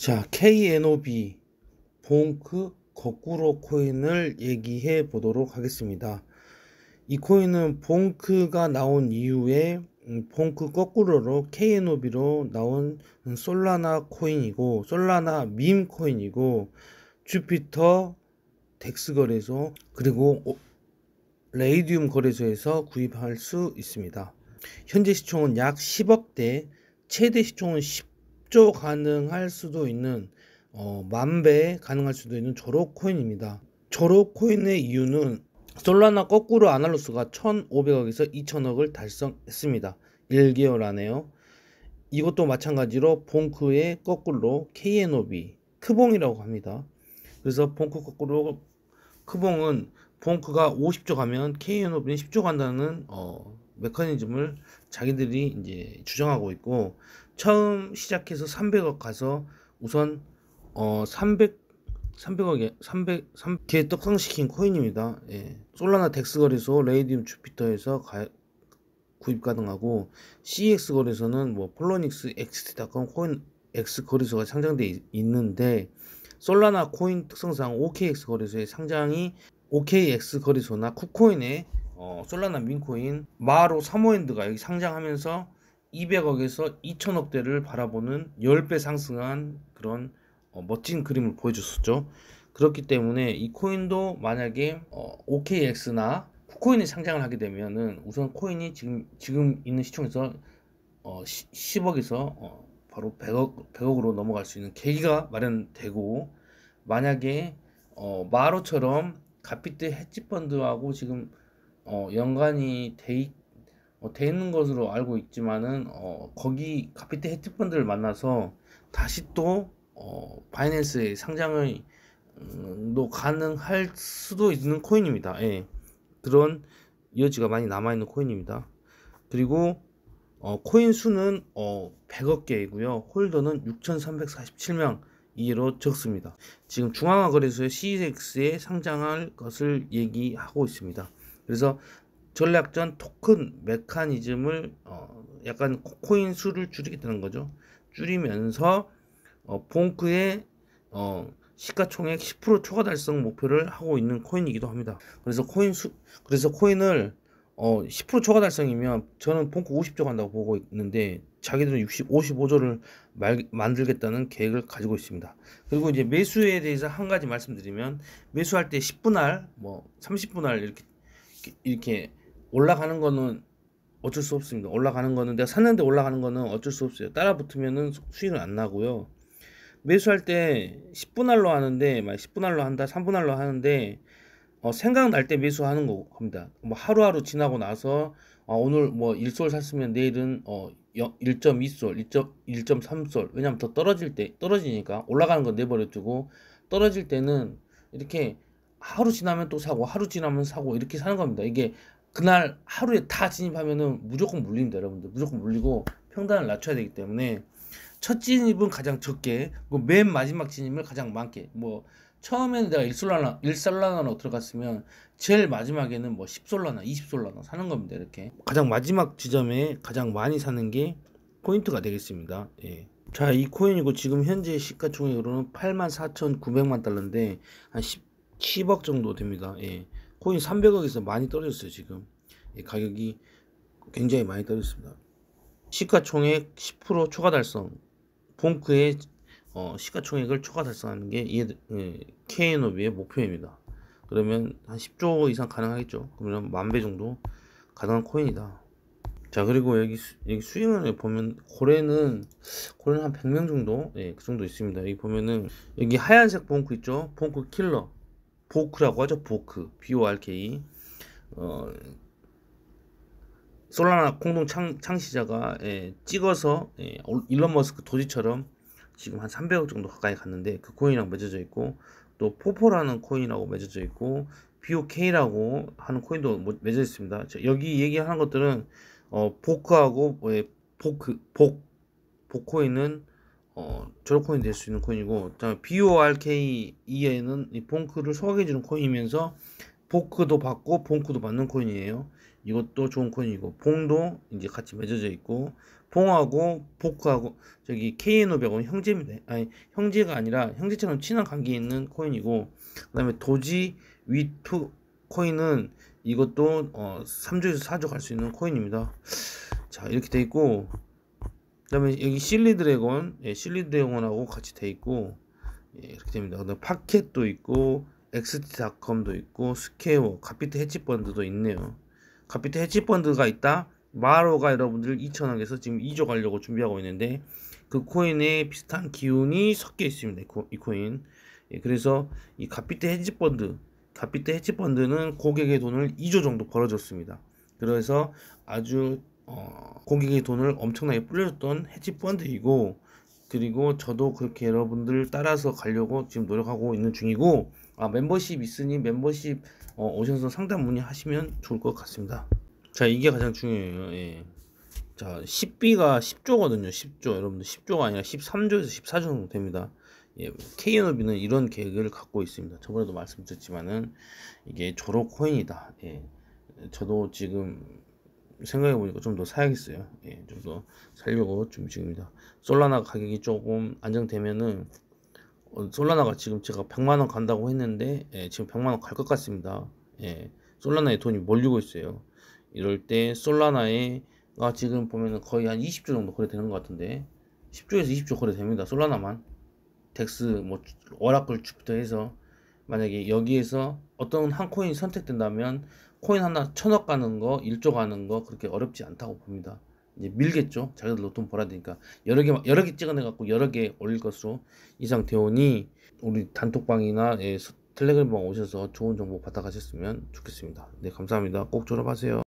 자, KNOB 봉크 거꾸로 코인을 얘기해 보도록 하겠습니다. 이 코인은 봉크가 나온 이후에 음, 봉크 거꾸로로 KNOB로 나온 솔라나 코인이고 솔라나 민 코인이고 주피터 덱스 거래소 그리고 레이디움 거래소에서 구입할 수 있습니다. 현재 시총은 약 10억대 최대 시총은 10 1조 가능할 수도 있는 어, 만배 가능할 수도 있는 졸업 코인입니다. 졸업 코인의 이유는 솔라나 거꾸로 아날로스가 1,500억에서 2,000억을 달성했습니다. 1개월 안에요. 이것도 마찬가지로 봉크의 거꾸로 KNOB 크봉이라고 합니다. 그래서 봉크 거꾸로 크봉은 봉크가 50조 가면 KNOB는 10조 간다는 어, 메커니즘을 자기들이 이제 주장하고 있고 처음 시작해서 300억 가서 우선 어 300, 300억에 300, 3 0 떡상시킨 코인입니다. 예. 솔라나 덱스 거래소, 레이디움 주피터에서 가, 구입 가능하고 CX 거래소는 뭐 폴로닉스, 엑스티닷컴 코인 X 거래소가 상장돼 있는데 솔라나 코인 특성상 OKX 거래소의 상장이 OKX 거래소나 쿠코인의 어, 솔라나 민코인 마로 사모엔드가 여기 상장하면서 200억에서 2천억대를 바라보는 10배 상승한 그런 어, 멋진 그림을 보여줬었죠. 그렇기 때문에 이 코인도 만약에 어, OKX나 코인이 상장을 하게 되면은 우선 코인이 지금 지금 있는 시총에서 어, 10억에서 어, 바로 100억 100억으로 넘어갈 수 있는 계기가 마련되고 만약에 어, 마로처럼 가피트 헤지펀드하고 지금 어, 연관이 돼 있, 어, 돼 있는 것으로 알고 있지만은 어, 거기 카피테 헤트펀드를 만나서 다시 또 어, 바이낸스의 상장을 음, 도 가능할 수도 있는 코인입니다. 예. 그런 여지가 많이 남아있는 코인입니다. 그리고 어, 코인 수는 어, 100억 개이고요. 홀더는 6,347명 이로 적습니다. 지금 중앙화거래소의 CEX에 상장할 것을 얘기하고 있습니다. 그래서 전략전 토큰 메커니즘을 어, 약간 코인 수를 줄이겠다는 거죠. 줄이면서 어, 봉크의 어, 시가총액 10% 초과 달성 목표를 하고 있는 코인이기도 합니다. 그래서 코인 수 그래서 코인을 어, 10% 초과 달성이면 저는 봉크 50조 간다고 보고 있는데 자기들은 60, 55조를 말, 만들겠다는 계획을 가지고 있습니다. 그리고 이제 매수에 대해서 한 가지 말씀드리면 매수할 때 10분할, 뭐 30분할 이렇게 이렇게 올라가는 거는 어쩔 수 없습니다. 올라가는 거는 내가 샀는데 올라가는 거는 어쩔 수 없어요. 따라 붙으면은 수익은 안 나고요. 매수할 때 10분 할로 하는데 막 10분 할로 한다, 3분 할로 하는데 어, 생각날 때 매수하는 겁니다. 뭐 하루하루 지나고 나서 어, 오늘 뭐 1솔 샀으면 내일은 어, 1.2솔, 1.3솔 왜냐면 더 떨어질 때 떨어지니까 올라가는 건 내버려 두고 떨어질 때는 이렇게 하루 지나면 또 사고 하루 지나면 사고 이렇게 사는 겁니다. 이게 그날 하루에 다 진입하면은 무조건 물립니다, 여러분들. 무조건 물리고 평단을 낮춰야 되기 때문에 첫 진입은 가장 적게, 맨 마지막 진입을 가장 많게. 뭐 처음에는 내가 1솔라나, 1솔라나로 들어갔으면 제일 마지막에는 뭐 10솔라나, 20솔라나 사는 겁니다, 이렇게. 가장 마지막 지점에 가장 많이 사는 게 포인트가 되겠습니다. 예. 자, 이 코인이고 지금 현재 시가총액으로는 84,900만 달러인데 한 10, 억 정도 됩니다. 예. 코인 300억에서 많이 떨어졌어요 지금 가격이 굉장히 많이 떨어졌습니다 시가총액 10% 초과 달성 봉크의 어, 시가총액을 초과 달성하는 게 k o b 의 목표입니다 그러면 한 10조 이상 가능하겠죠 그러면 만배 정도 가능한 코인이다 자 그리고 여기, 수, 여기 수익을 보면 고래는 고래는 한 100명 정도 예그 정도 있습니다 여기 보면은 여기 하얀색 봉크 있죠 봉크 킬러 보크라고 하죠. 보크. BORK. 어, 솔라나 공동 창, 시자가 예, 찍어서 예, 일론 머스크 도지처럼 지금 한 300억 정도 가까이 갔는데 그 코인이랑 맺어져 있고 또 포포라는 코인하고 맺어져 있고 BOK라고 하는 코인도 뭐 맺어져 있습니다. 여기 얘기하는 것들은 어, 보크하고 예, 보크 복 보코인은 어, 저런 코인이 될 수 있는 코인이고 그다음에 BORKE에는 이 봉크를 소화해주는 코인이면서 보크도 받고 봉크도 받는 코인이에요. 이것도 좋은 코인이고 봉도 이제 같이 맺어져 있고 봉하고 보크하고 저기 KN500은 형제입니다. 아니 형제가 아니라 형제처럼 친한 관계에 있는 코인이고 그다음에 도지 위투 코인은 이것도 어3주에서4주갈 수 있는 코인입니다. 자 이렇게 돼 있고 그 다음에 여기 실리드래곤 예, 실리드래곤하고 같이 돼 있고 예, 이렇게 됩니다 그 다음에 파켓도 있고 엑스티닷컴도 있고 스케어 카피트 해치펀드도 있네요 카피트 해치펀드가 있다 마로가 여러분들 2천억에서 지금 2조 가려고 준비하고 있는데 그 코인에 비슷한 기운이 섞여 있습니다 이 코인 예, 그래서 이 카피트 해치펀드 카피트 해치펀드는 고객의 돈을 2조 정도 벌어줬습니다 그래서 아주 어, 공객의 돈을 엄청나게 불려줬던 헤지 펀드이고 그리고 저도 그렇게 여러분들 따라서 가려고 지금 노력하고 있는 중이고 아, 멤버십 있으니 멤버십 어, 오셔서 상담 문의하시면 좋을 것 같습니다. 자 이게 가장 중요해요. 예. 자 10B가 10조거든요. 10조 여러분들 10조가 아니라 13조에서 14조 정도 됩니다. 예, k o b 는 이런 계획을 갖고 있습니다. 저번에도 말씀드렸지만은 이게 졸업 코인이다. 예. 저도 지금 생각해보니까 좀 더 사야겠어요. 예, 좀 더 살려고 준비 중입니다. 솔라나 가격이 조금 안정되면은 어, 솔라나가 지금 제가 100만원 간다고 했는데 예, 지금 100만원 갈 것 같습니다. 예, 솔라나에 돈이 몰리고 있어요. 이럴 때 솔라나에가 지금 보면은 거의 한 20조 정도 거래되는 것 같은데 10조에서 20조 거래됩니다. 솔라나만 덱스 뭐 오라클 주부터 해서 만약에 여기에서 어떤 한 코인이 선택된다면 코인 하나 천억 가는 거, 일조 가는 거 그렇게 어렵지 않다고 봅니다. 이제 밀겠죠. 자기들도 돈 벌어야 되니까 여러 개 여러 개 찍어내 갖고 여러 개 올릴 것으로 이상 대원이 우리 단톡방이나 예, 텔레그램방 오셔서 좋은 정보 받아가셨으면 좋겠습니다. 네 감사합니다. 꼭 졸업하세요.